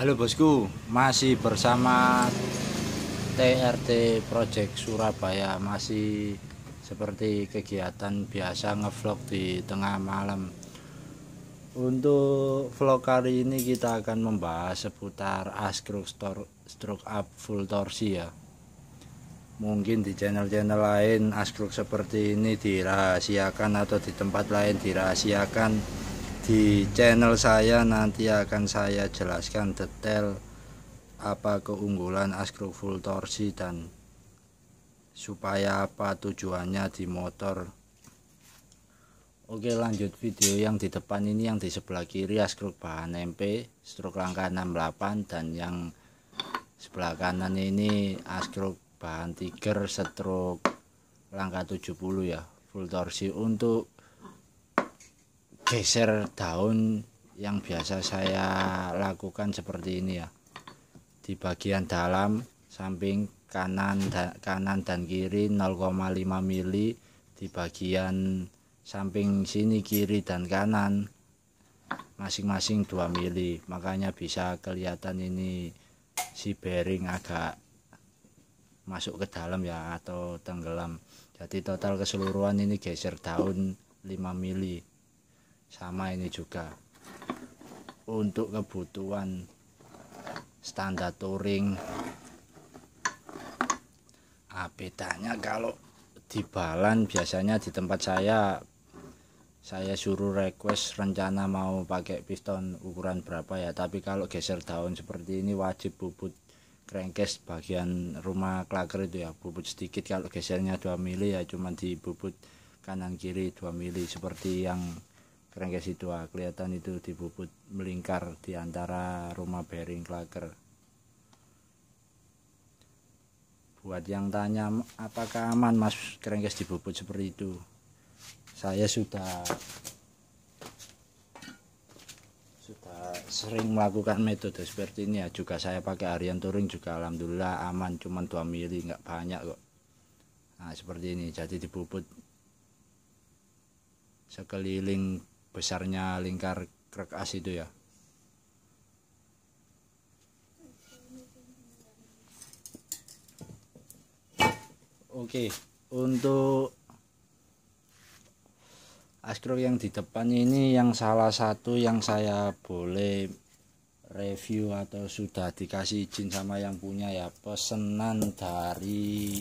Halo bosku, masih bersama TRT Project Surabaya Masih seperti kegiatan biasa ngevlog di tengah malam Untuk vlog kali ini kita akan membahas seputar askruk stroke up full torsi ya Mungkin di channel-channel lain askruk seperti ini dirahasiakan atau di tempat lain dirahasiakan di channel saya nanti akan saya jelaskan detail apa keunggulan askru full torsi dan supaya apa tujuannya di motor oke lanjut video yang di depan ini yang di sebelah kiri askru bahan MP stroke langkah 68 dan yang sebelah kanan ini askru bahan tiger stroke langkah 70 ya full torsi untuk geser daun yang biasa saya lakukan seperti ini ya di bagian dalam samping kanan dan, kanan dan kiri 0,5 mili di bagian samping sini kiri dan kanan masing-masing 2 mili makanya bisa kelihatan ini si bearing agak masuk ke dalam ya atau tenggelam jadi total keseluruhan ini geser daun 5 mili sama ini juga untuk kebutuhan standar touring nah, kalau di balan biasanya di tempat saya saya suruh request rencana mau pakai piston ukuran berapa ya tapi kalau geser daun seperti ini wajib bubut crankcase bagian rumah klaker itu ya bubut sedikit kalau gesernya 2 mili ya cuman dibubut kanan kiri 2 mili seperti yang Kerengkes itu ah, kelihatan itu dibubut melingkar di antara rumah bearing Klaker. Buat yang tanya apakah aman Mas kerengkes dibubut seperti itu? Saya sudah sudah sering melakukan metode seperti ini ya juga saya pakai harian touring juga alhamdulillah aman cuman 2 mili nggak banyak kok nah seperti ini jadi dibubut sekeliling besarnya lingkar as itu ya Oke untuk askro yang di depan ini yang salah satu yang saya boleh review atau sudah dikasih izin sama yang punya ya pesenan dari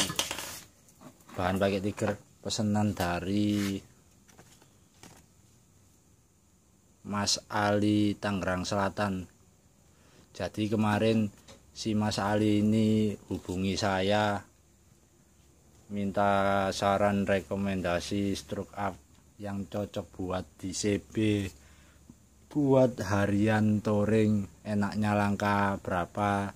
bahan pakai tiger pesenan dari Mas Ali Tangerang Selatan jadi kemarin si Mas Ali ini hubungi saya minta saran rekomendasi stroke up yang cocok buat di CB buat harian touring enaknya langka berapa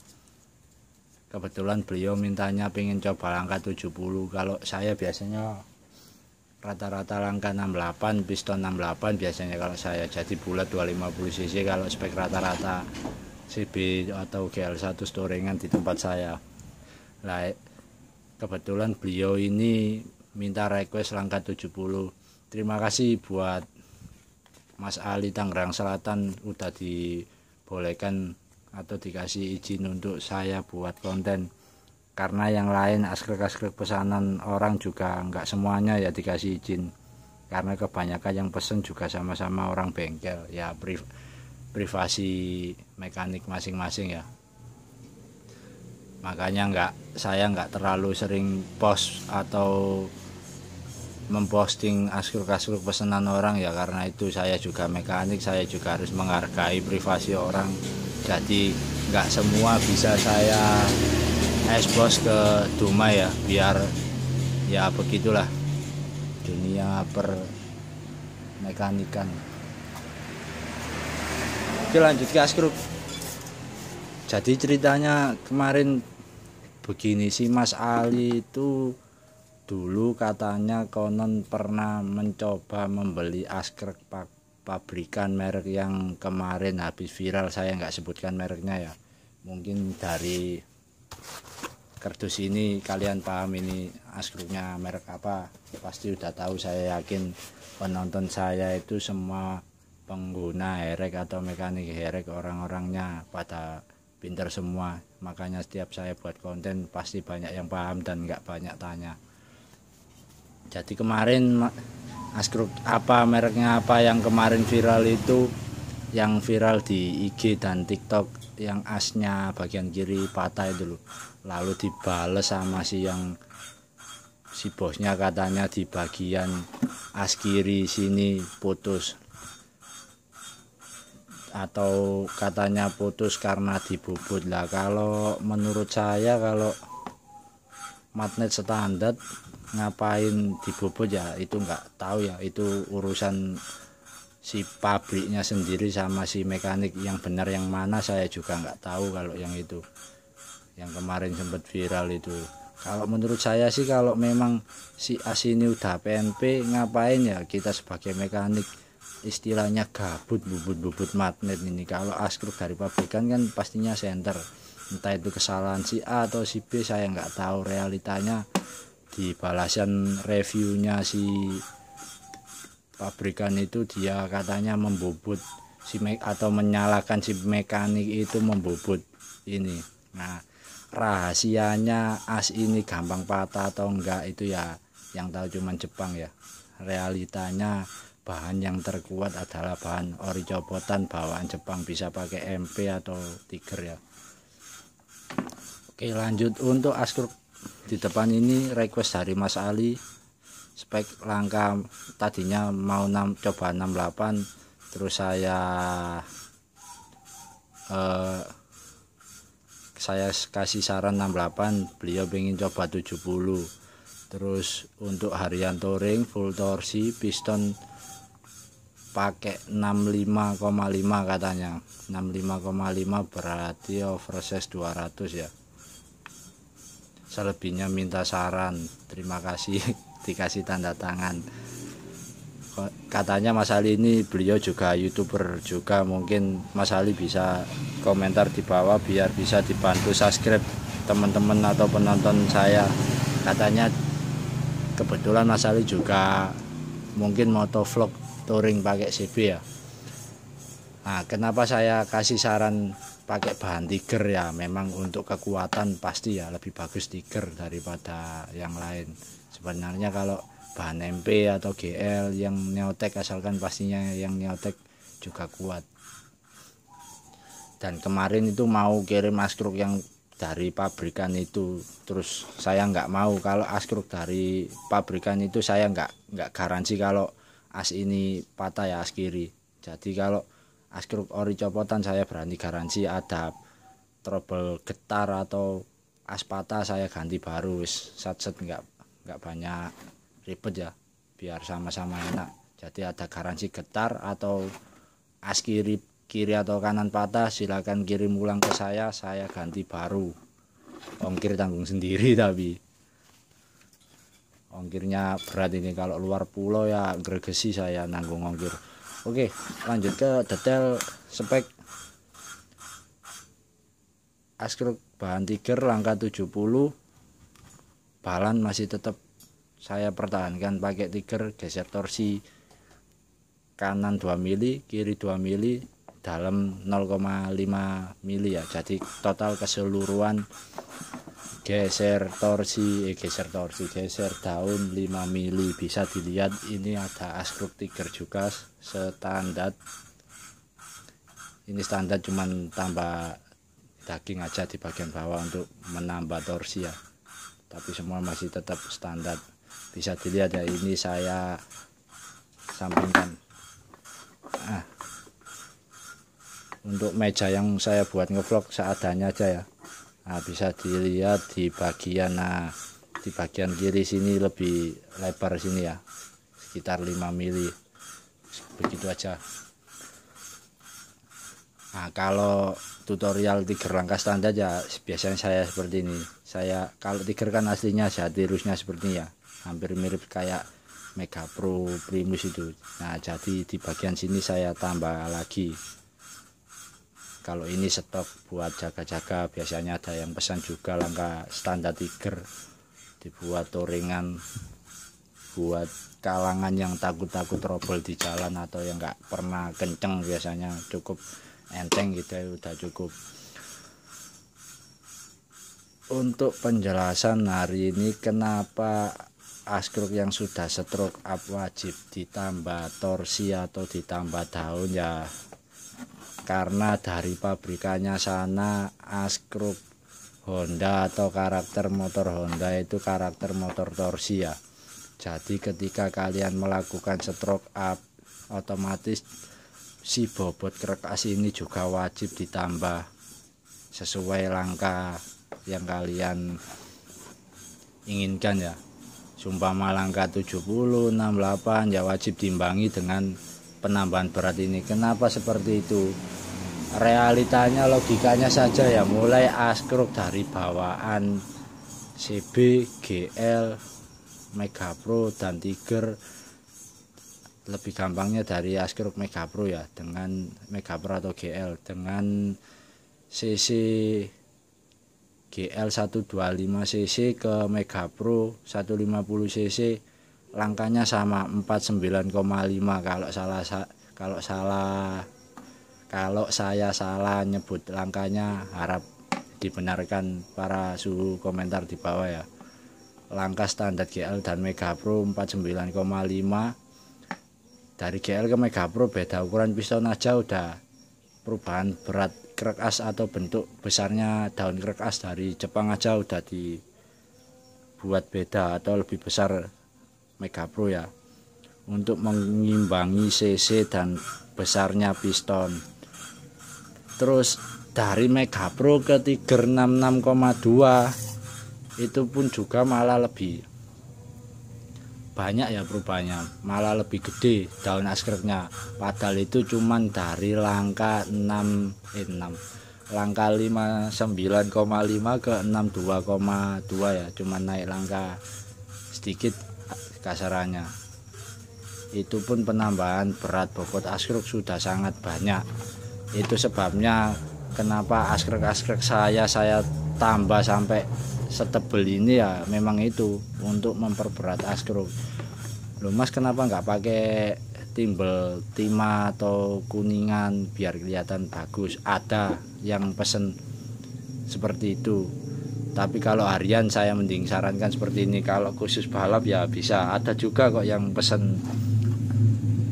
kebetulan beliau mintanya pengen coba langkah 70 kalau saya biasanya rata-rata langka 68 piston 68 biasanya kalau saya jadi bulat 250 cc kalau spek rata-rata CB atau GL1 storingan di tempat saya nah, kebetulan beliau ini minta request langka 70 terima kasih buat Mas Ali Tangerang Selatan udah dibolehkan atau dikasih izin untuk saya buat konten karena yang lain askrek-askrek pesanan orang juga nggak semuanya ya dikasih izin karena kebanyakan yang pesen juga sama-sama orang bengkel ya priv privasi mekanik masing-masing ya makanya nggak saya nggak terlalu sering post atau memposting askrek-askrek pesanan orang ya karena itu saya juga mekanik saya juga harus menghargai privasi orang jadi nggak semua bisa saya Xbox ke Duma ya biar ya begitulah dunia per mekanikan oke lanjut ke askruk jadi ceritanya kemarin begini sih Mas Ali itu dulu katanya konon pernah mencoba membeli askrek pabrikan merek yang kemarin habis viral saya nggak sebutkan mereknya ya mungkin dari kardus ini kalian paham ini askruknya merek apa ya, pasti udah tahu saya yakin penonton saya itu semua pengguna herek atau mekanik herek orang-orangnya pada pinter semua makanya setiap saya buat konten pasti banyak yang paham dan nggak banyak tanya jadi kemarin askruk apa mereknya apa yang kemarin viral itu yang viral di IG dan TikTok yang asnya bagian kiri patah itu loh lalu dibales sama si yang si bosnya katanya di bagian as kiri sini putus atau katanya putus karena dibubut lah kalau menurut saya kalau magnet standar ngapain dibubut ya itu nggak tahu ya itu urusan si pabriknya sendiri sama si mekanik yang benar yang mana saya juga nggak tahu kalau yang itu yang kemarin sempat viral itu kalau menurut saya sih kalau memang si as ini udah PNP ngapain ya kita sebagai mekanik istilahnya gabut bubut-bubut magnet ini kalau askruk dari pabrikan kan pastinya center entah itu kesalahan si A atau si B saya nggak tahu realitanya di balasan reviewnya si pabrikan itu dia katanya membobot si me atau menyalakan si mekanik itu membobot ini nah rahasianya as ini gampang patah atau enggak itu ya yang tahu cuma Jepang ya realitanya bahan yang terkuat adalah bahan ori copotan bawaan Jepang bisa pakai MP atau Tiger ya Oke lanjut untuk askur di depan ini request dari Mas Ali spek langka tadinya mau 6 coba 68 terus saya eh, saya kasih saran 68 beliau pengen coba 70 terus untuk harian touring full torsi piston pakai 65,5 katanya 65,5 berarti oversize 200 ya selebihnya minta saran terima kasih dikasih tanda tangan katanya Mas Ali ini beliau juga youtuber juga mungkin Mas Ali bisa komentar di bawah biar bisa dibantu subscribe teman-teman atau penonton saya katanya kebetulan Mas Ali juga mungkin moto vlog touring pakai CB ya nah kenapa saya kasih saran pakai bahan tiger ya memang untuk kekuatan pasti ya lebih bagus tiger daripada yang lain sebenarnya kalau bahan MP atau GL yang neotek asalkan pastinya yang neotek juga kuat dan kemarin itu mau kirim askruk yang dari pabrikan itu terus saya nggak mau kalau askruk dari pabrikan itu saya nggak nggak garansi kalau as ini patah ya as kiri jadi kalau Askruk ori copotan saya berani garansi ada trouble getar atau aspata saya ganti baru set set nggak nggak banyak ribet ya biar sama-sama enak jadi ada garansi getar atau as kiri kiri atau kanan patah silahkan kirim ulang ke saya saya ganti baru ongkir tanggung sendiri tapi ongkirnya berat ini kalau luar pulau ya gregesi saya nanggung ongkir Oke, lanjut ke detail spek askruk bahan tiger langka 70 balan masih tetap saya pertahankan pakai tiger geser torsi kanan 2 mili kiri 2 mili dalam 0,5 mili ya jadi total keseluruhan geser torsi eh, geser torsi geser daun 5 mili bisa dilihat ini ada askruk tiger juga standar ini standar cuman tambah daging aja di bagian bawah untuk menambah torsi ya tapi semua masih tetap standar bisa dilihat ya ini saya sampingkan nah, untuk meja yang saya buat ngevlog seadanya aja ya nah, bisa dilihat di bagian nah di bagian kiri sini lebih lebar sini ya sekitar 5 mili begitu aja nah kalau tutorial tiger langkah standar ya biasanya saya seperti ini saya kalau tiger kan aslinya saya tirusnya seperti ini ya hampir mirip kayak Mega Pro Primus itu nah jadi di bagian sini saya tambah lagi kalau ini stok buat jaga-jaga biasanya ada yang pesan juga langka standar tiger dibuat touringan buat kalangan yang takut-takut trouble di jalan atau yang nggak pernah kenceng biasanya cukup enteng gitu ya udah cukup untuk penjelasan hari ini kenapa askruk yang sudah stroke up wajib ditambah torsi atau ditambah daun ya karena dari pabrikannya sana askruk Honda atau karakter motor Honda itu karakter motor torsi ya jadi ketika kalian melakukan stroke up otomatis si bobot kerekas ini juga wajib ditambah sesuai langkah yang kalian inginkan ya sumpah malangka 70 68 ya wajib diimbangi dengan penambahan berat ini kenapa seperti itu realitanya logikanya saja ya mulai askruk dari bawaan CB, GL, Mega Pro dan Tiger lebih gampangnya dari askruk Pro ya dengan Megapro atau GL dengan CC GL 125 cc ke Mega Pro 150 cc langkahnya sama 49,5 kalau salah kalau salah kalau saya salah nyebut langkahnya harap dibenarkan para suhu komentar di bawah ya langkah standar GL dan Mega Pro 49,5 dari GL ke Mega Pro beda ukuran piston aja udah perubahan berat krek as atau bentuk besarnya daun krek as dari Jepang aja udah dibuat beda atau lebih besar Mega Pro ya untuk mengimbangi CC dan besarnya piston terus dari Mega Pro ke Tiger 66,2 itu pun juga malah lebih banyak ya perubahannya malah lebih gede daun askreknya padahal itu cuman dari langka 6 eh 6 langka 59,5 ke 62,2 ya cuman naik langka sedikit kasarannya itu pun penambahan berat bobot askrek sudah sangat banyak itu sebabnya kenapa askrek-askrek saya saya tambah sampai setebel ini ya memang itu untuk memperberat askrek lo mas kenapa nggak pakai timbel timah atau kuningan biar kelihatan bagus ada yang pesen seperti itu tapi kalau harian saya mending sarankan seperti ini kalau khusus balap ya bisa ada juga kok yang pesen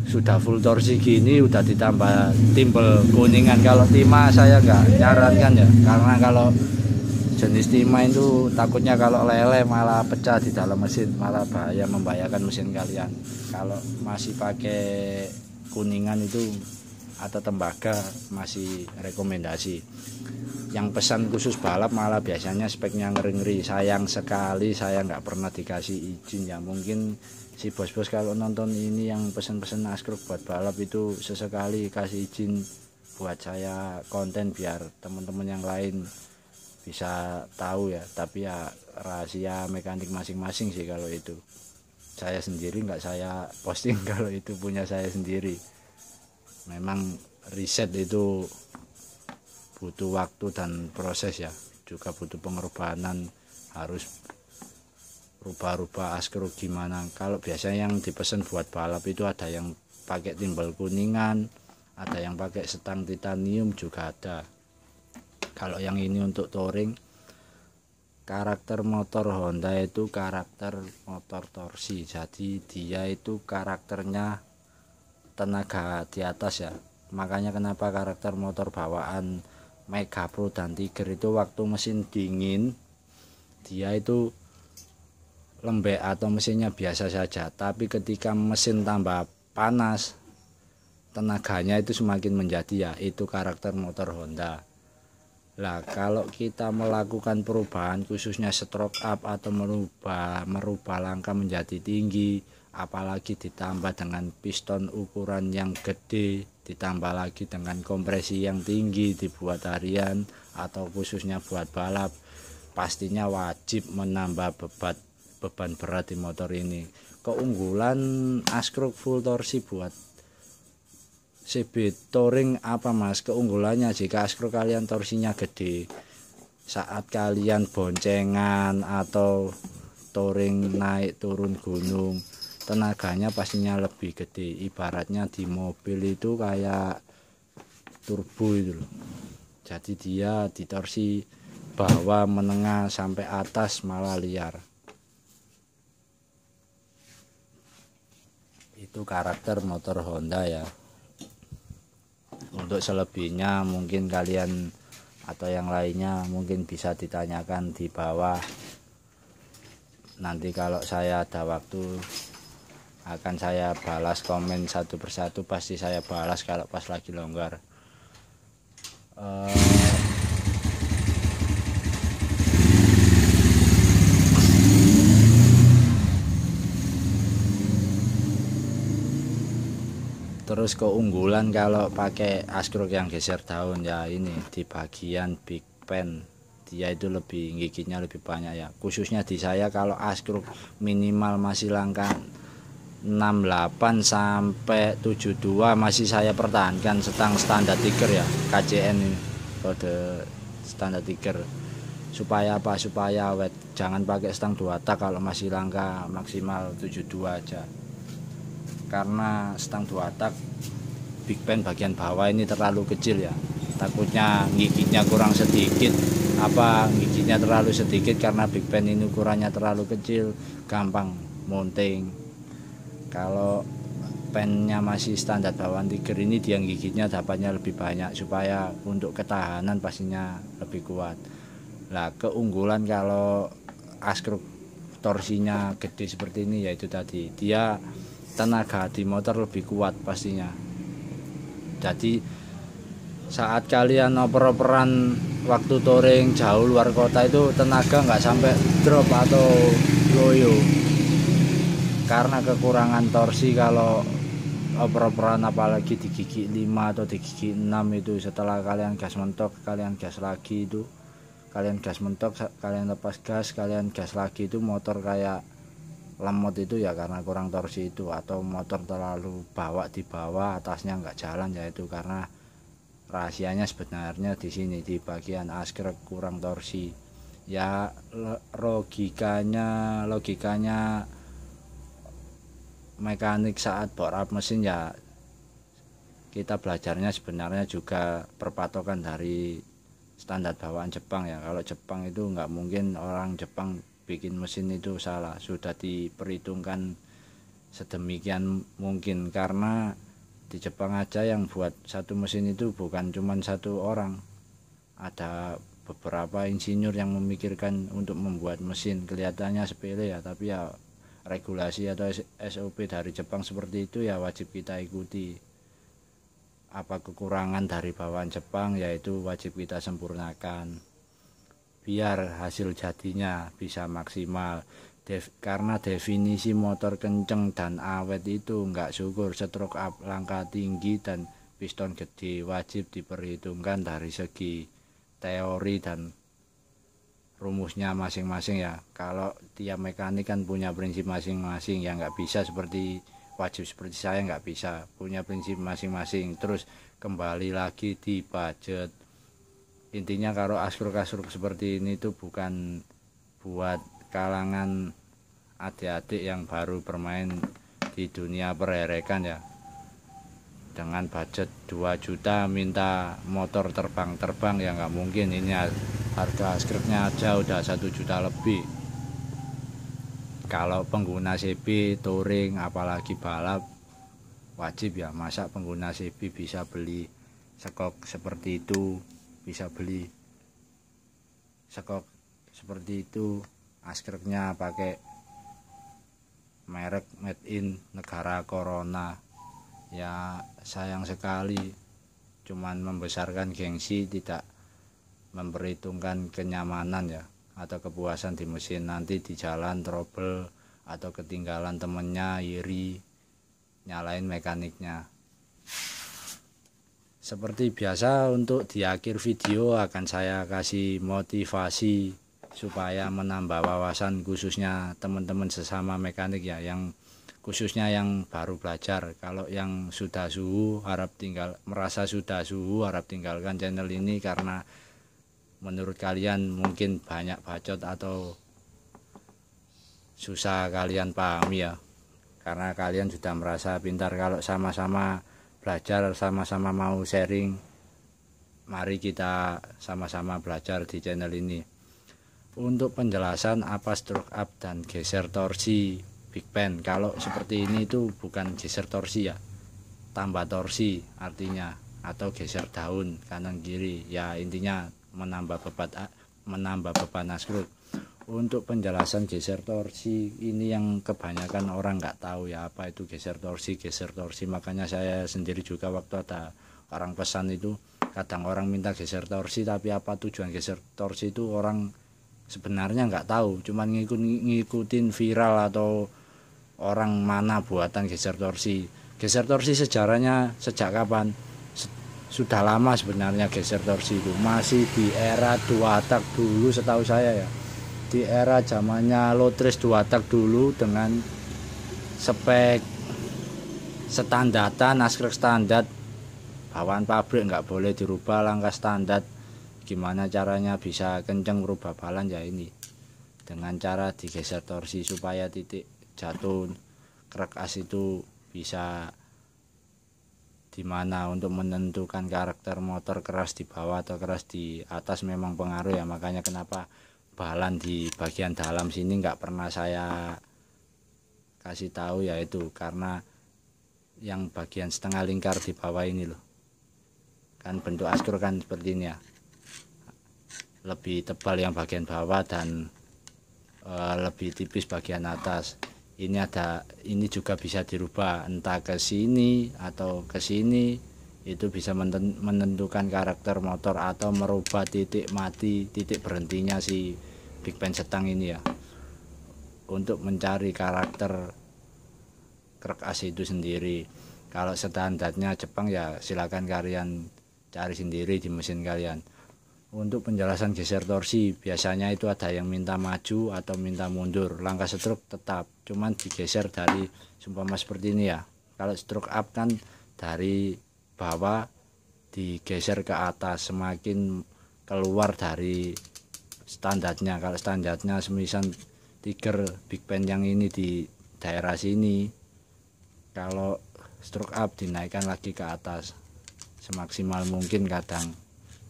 sudah full torsi gini udah ditambah timbel kuningan kalau timah saya nggak nyarankan ya karena kalau jenis timah itu takutnya kalau lele malah pecah di dalam mesin malah bahaya membahayakan mesin kalian kalau masih pakai kuningan itu atau tembaga masih rekomendasi yang pesan khusus balap malah biasanya speknya ngeri-ngeri sayang sekali saya nggak pernah dikasih izin ya mungkin si bos-bos kalau nonton ini yang pesan pesan askruk buat balap itu sesekali kasih izin buat saya konten biar teman-teman yang lain bisa tahu ya tapi ya rahasia mekanik masing-masing sih kalau itu saya sendiri nggak saya posting kalau itu punya saya sendiri memang riset itu butuh waktu dan proses ya juga butuh pengorbanan harus rubah-rubah askro gimana kalau biasanya yang dipesan buat balap itu ada yang pakai timbal kuningan ada yang pakai setang titanium juga ada kalau yang ini untuk touring karakter motor Honda itu karakter motor torsi jadi dia itu karakternya tenaga di atas ya makanya kenapa karakter motor bawaan Mega Pro dan Tiger itu waktu mesin dingin dia itu lembek atau mesinnya biasa saja tapi ketika mesin tambah panas tenaganya itu semakin menjadi ya itu karakter motor Honda lah kalau kita melakukan perubahan khususnya stroke up atau merubah merubah langkah menjadi tinggi apalagi ditambah dengan piston ukuran yang gede ditambah lagi dengan kompresi yang tinggi dibuat harian atau khususnya buat balap pastinya wajib menambah beban beban berat di motor ini keunggulan Askruk full torsi buat CB touring apa mas keunggulannya jika Askruk kalian torsinya gede saat kalian boncengan atau touring naik turun gunung tenaganya pastinya lebih gede ibaratnya di mobil itu kayak turbo itu loh jadi dia ditorsi bawah menengah sampai atas malah liar itu karakter motor Honda ya untuk selebihnya mungkin kalian atau yang lainnya mungkin bisa ditanyakan di bawah nanti kalau saya ada waktu akan saya balas komen satu persatu pasti saya balas kalau pas lagi longgar uh, terus keunggulan kalau pakai askrok yang geser daun ya ini di bagian big pen dia itu lebih giginya lebih banyak ya khususnya di saya kalau askrok minimal masih langka 68 sampai 72 masih saya pertahankan setang standar tiker ya KCN ini kode standar tiker supaya apa supaya wet jangan pakai setang dua tak kalau masih langka maksimal 72 aja karena setang dua tak big pen bagian bawah ini terlalu kecil ya takutnya giginya kurang sedikit apa giginya terlalu sedikit karena big pen ini ukurannya terlalu kecil gampang mounting kalau pennya masih standar bawaan tiger ini dia gigitnya dapatnya lebih banyak supaya untuk ketahanan pastinya lebih kuat lah keunggulan kalau askruk torsinya gede seperti ini yaitu tadi dia tenaga di motor lebih kuat pastinya jadi saat kalian oper-operan waktu touring jauh luar kota itu tenaga nggak sampai drop atau loyo karena kekurangan torsi kalau oper-operan eh, apalagi di gigi 5 atau di gigi 6 itu setelah kalian gas mentok kalian gas lagi itu kalian gas mentok kalian lepas gas kalian gas lagi itu motor kayak lemot itu ya karena kurang torsi itu atau motor terlalu bawa di bawah atasnya nggak jalan ya itu karena rahasianya sebenarnya di sini di bagian asker kurang torsi ya logikanya logikanya mekanik saat borap mesin ya kita belajarnya sebenarnya juga perpatokan dari standar bawaan Jepang ya kalau Jepang itu nggak mungkin orang Jepang bikin mesin itu salah sudah diperhitungkan sedemikian mungkin karena di Jepang aja yang buat satu mesin itu bukan cuma satu orang ada beberapa insinyur yang memikirkan untuk membuat mesin kelihatannya sepele ya tapi ya regulasi atau SOP dari Jepang seperti itu ya wajib kita ikuti apa kekurangan dari bawaan Jepang yaitu wajib kita sempurnakan biar hasil jadinya bisa maksimal Def, karena definisi motor kenceng dan awet itu nggak syukur stroke up langkah tinggi dan piston gede wajib diperhitungkan dari segi teori dan rumusnya masing-masing ya kalau tiap mekanik kan punya prinsip masing-masing ya nggak bisa seperti wajib seperti saya nggak bisa punya prinsip masing-masing terus kembali lagi di budget intinya kalau asur kasur seperti ini itu bukan buat kalangan adik-adik yang baru bermain di dunia pererekan ya dengan budget 2 juta minta motor terbang-terbang ya nggak mungkin ini harga scriptnya aja udah satu juta lebih kalau pengguna CB touring apalagi balap wajib ya masa pengguna CB bisa beli sekok seperti itu bisa beli sekok seperti itu askernya pakai merek made in negara corona ya sayang sekali cuman membesarkan gengsi tidak memperhitungkan kenyamanan ya atau kepuasan di mesin nanti di jalan trouble atau ketinggalan temennya iri nyalain mekaniknya seperti biasa untuk di akhir video akan saya kasih motivasi supaya menambah wawasan khususnya teman-teman sesama mekanik ya yang khususnya yang baru belajar kalau yang sudah suhu harap tinggal merasa sudah suhu harap tinggalkan channel ini karena menurut kalian mungkin banyak bacot atau susah kalian pahami ya karena kalian sudah merasa pintar kalau sama-sama belajar sama-sama mau sharing mari kita sama-sama belajar di channel ini untuk penjelasan apa stroke up dan geser torsi big pen kalau seperti ini itu bukan geser torsi ya tambah torsi artinya atau geser daun kanan kiri ya intinya menambah beban eh, menambah beban askrut untuk penjelasan geser torsi ini yang kebanyakan orang nggak tahu ya apa itu geser torsi geser torsi makanya saya sendiri juga waktu ada orang pesan itu kadang orang minta geser torsi tapi apa tujuan geser torsi itu orang sebenarnya nggak tahu cuman ngikut ngikutin viral atau orang mana buatan geser torsi. Geser torsi sejarahnya sejak kapan? sudah lama sebenarnya geser torsi itu. Masih di era dua tak dulu setahu saya ya. Di era zamannya lotres dua tak dulu dengan spek standatan, naskah standar bawaan pabrik nggak boleh dirubah langkah standar gimana caranya bisa kenceng merubah balan ya ini dengan cara digeser torsi supaya titik jatuh krekas itu bisa dimana untuk menentukan karakter motor keras di bawah atau keras di atas memang pengaruh ya makanya kenapa balan di bagian dalam sini nggak pernah saya kasih tahu yaitu karena yang bagian setengah lingkar di bawah ini loh kan bentuk astro kan seperti ini ya lebih tebal yang bagian bawah dan e, lebih tipis bagian atas ini ada ini juga bisa dirubah entah ke sini atau ke sini itu bisa menentukan karakter motor atau merubah titik mati titik berhentinya si Big Bang setang ini ya untuk mencari karakter krek as itu sendiri kalau standarnya Jepang ya silakan kalian cari sendiri di mesin kalian untuk penjelasan geser torsi biasanya itu ada yang minta maju atau minta mundur langkah stroke tetap cuman digeser dari sumpama seperti ini ya kalau stroke up kan dari bawah digeser ke atas semakin keluar dari standarnya kalau standarnya semisal tiger big band yang ini di daerah sini kalau stroke up dinaikkan lagi ke atas semaksimal mungkin kadang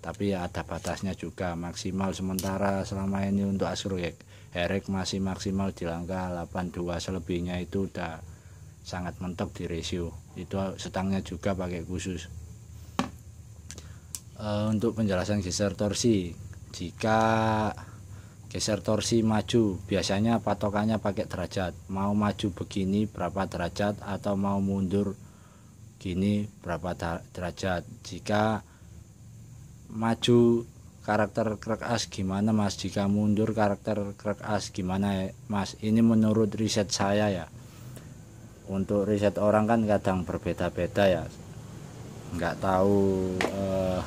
tapi ya ada batasnya juga maksimal sementara selama ini untuk Asroyek Herek masih maksimal di langkah 82 selebihnya itu udah sangat mentok di ratio itu setangnya juga pakai khusus e, untuk penjelasan geser torsi jika geser torsi maju biasanya patokannya pakai derajat mau maju begini berapa derajat atau mau mundur gini berapa derajat jika maju karakter krek as gimana mas jika mundur karakter krek as gimana ya mas ini menurut riset saya ya untuk riset orang kan kadang berbeda-beda ya nggak tahu eh,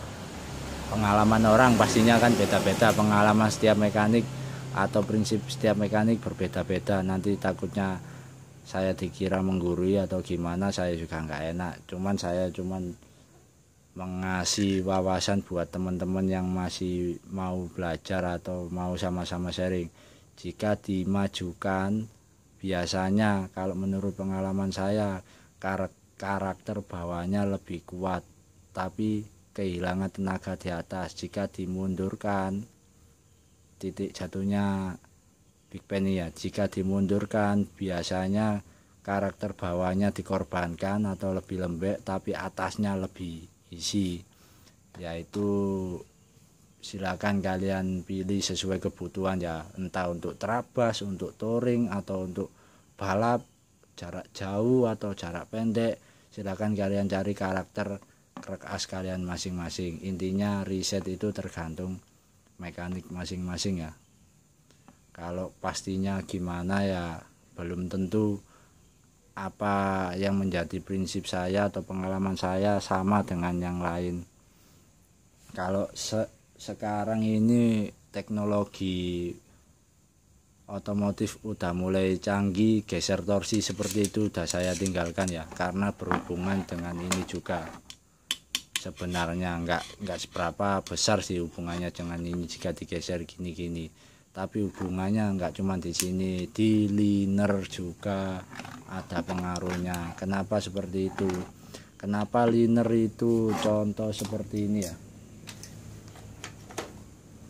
pengalaman orang pastinya kan beda-beda pengalaman setiap mekanik atau prinsip setiap mekanik berbeda-beda nanti takutnya saya dikira menggurui atau gimana saya juga nggak enak cuman saya cuman mengasih wawasan buat teman-teman yang masih mau belajar atau mau sama-sama sharing. Jika dimajukan, biasanya kalau menurut pengalaman saya kar karakter bawahnya lebih kuat, tapi kehilangan tenaga di atas. Jika dimundurkan, titik jatuhnya Big Pen ya. Jika dimundurkan, biasanya karakter bawahnya dikorbankan atau lebih lembek, tapi atasnya lebih isi yaitu silakan kalian pilih sesuai kebutuhan ya entah untuk terabas untuk touring atau untuk balap jarak jauh atau jarak pendek silakan kalian cari karakter as kalian masing-masing intinya riset itu tergantung mekanik masing-masing ya kalau pastinya gimana ya belum tentu apa yang menjadi prinsip saya atau pengalaman saya sama dengan yang lain kalau se sekarang ini teknologi otomotif udah mulai canggih geser torsi seperti itu udah saya tinggalkan ya karena berhubungan dengan ini juga sebenarnya nggak nggak seberapa besar sih hubungannya dengan ini jika digeser gini-gini tapi hubungannya nggak cuma di sini di liner juga ada pengaruhnya kenapa seperti itu kenapa liner itu contoh seperti ini ya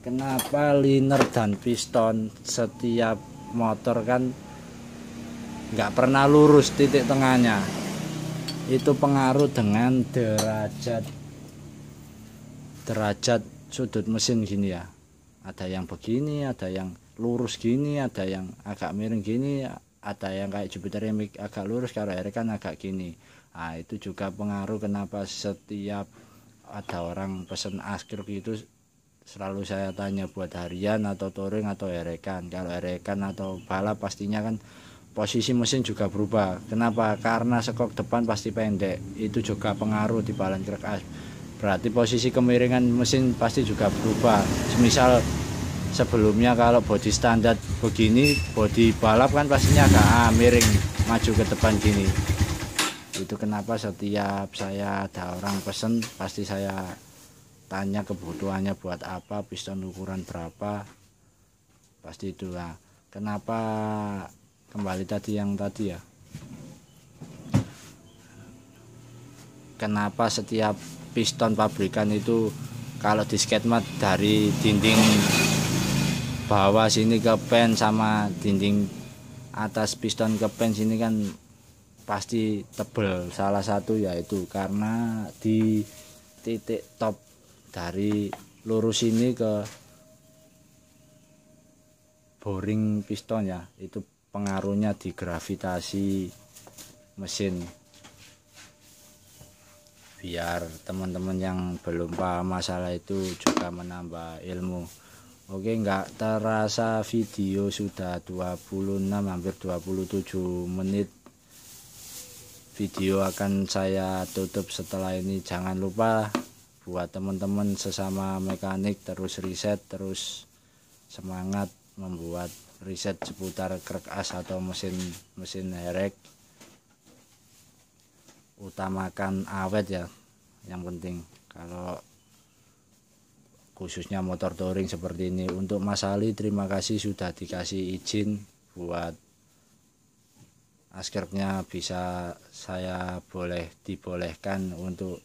kenapa liner dan piston setiap motor kan nggak pernah lurus titik tengahnya itu pengaruh dengan derajat derajat sudut mesin gini ya ada yang begini ada yang lurus gini ada yang agak miring gini ada yang kayak Jupiter yang agak lurus kalau R kan agak gini nah itu juga pengaruh kenapa setiap ada orang pesen askir itu selalu saya tanya buat harian atau touring atau erekan kalau erekan atau balap pastinya kan posisi mesin juga berubah kenapa karena sekok depan pasti pendek itu juga pengaruh di balan krek berarti posisi kemiringan mesin pasti juga berubah semisal sebelumnya kalau bodi standar begini bodi balap kan pastinya agak ah, miring maju ke depan gini itu kenapa setiap saya ada orang pesen pasti saya tanya kebutuhannya buat apa piston ukuran berapa pasti itulah. kenapa kembali tadi yang tadi ya kenapa setiap piston pabrikan itu kalau di skatemat dari dinding bawah sini ke pen sama dinding atas piston ke pen sini kan pasti tebel salah satu yaitu karena di titik top dari lurus ini ke boring piston ya itu pengaruhnya di gravitasi mesin biar teman-teman yang belum paham masalah itu juga menambah ilmu oke nggak terasa video sudah 26 hampir 27 menit video akan saya tutup setelah ini jangan lupa buat teman-teman sesama mekanik terus riset terus semangat membuat riset seputar krek as atau mesin mesin herek utamakan awet ya yang penting kalau khususnya motor touring seperti ini untuk Mas Ali terima kasih sudah dikasih izin buat askernya bisa saya boleh dibolehkan untuk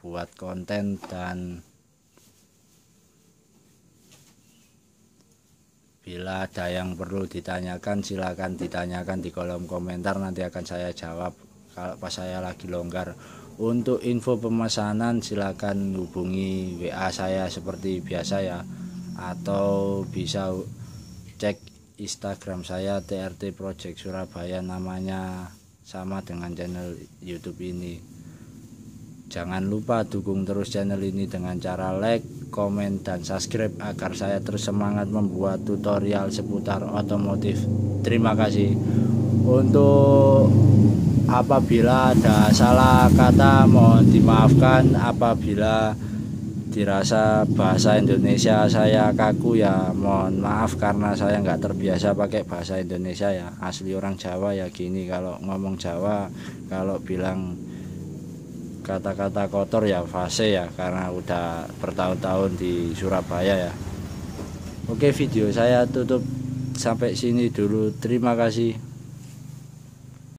buat konten dan Bila ada yang perlu ditanyakan, silahkan ditanyakan di kolom komentar. Nanti akan saya jawab kalau pas saya lagi longgar untuk info pemesanan silahkan hubungi WA saya seperti biasa ya atau bisa cek Instagram saya TRT Project Surabaya namanya sama dengan channel YouTube ini jangan lupa dukung terus channel ini dengan cara like komen dan subscribe agar saya terus semangat membuat tutorial seputar otomotif terima kasih untuk apabila ada salah kata mohon dimaafkan apabila dirasa bahasa Indonesia saya kaku ya mohon maaf karena saya nggak terbiasa pakai bahasa Indonesia ya asli orang Jawa ya gini kalau ngomong Jawa kalau bilang kata-kata kotor ya fase ya karena udah bertahun-tahun di Surabaya ya Oke video saya tutup sampai sini dulu terima kasih